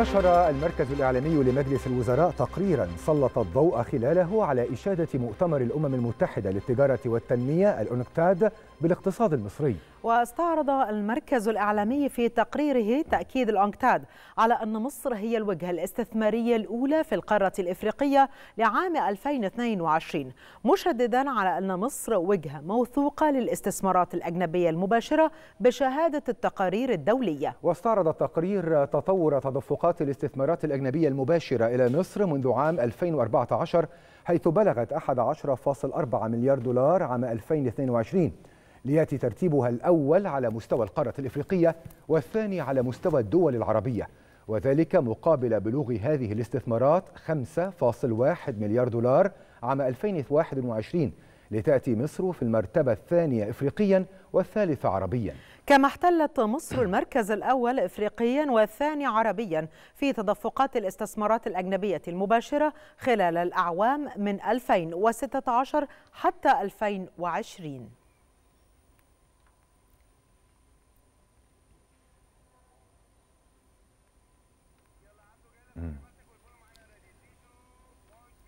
نشر المركز الإعلامي لمجلس الوزراء تقريرا سلط الضوء خلاله على إشادة مؤتمر الأمم المتحدة للتجارة والتنمية الأونكتاد بالاقتصاد المصري واستعرض المركز الإعلامي في تقريره تأكيد الأونكتاد على أن مصر هي الوجهة الاستثمارية الأولى في القارة الإفريقية لعام 2022 مشددا على أن مصر وجهة موثوقة للاستثمارات الأجنبية المباشرة بشهادة التقارير الدولية واستعرض التقرير تطور تدفقات إسقاط الاستثمارات الأجنبية المباشرة إلى مصر منذ عام 2014 حيث بلغت 11.4 مليار دولار عام 2022 لياتي ترتيبها الأول على مستوى القارة الإفريقية والثاني على مستوى الدول العربية وذلك مقابل بلوغ هذه الاستثمارات 5.1 مليار دولار عام 2021 لتأتي مصر في المرتبة الثانية إفريقيا والثالثة عربياً كما احتلت مصر المركز الأول إفريقيا والثاني عربيا في تدفقات الاستثمارات الأجنبية المباشرة خلال الأعوام من 2016 حتى 2020 Mm-hmm.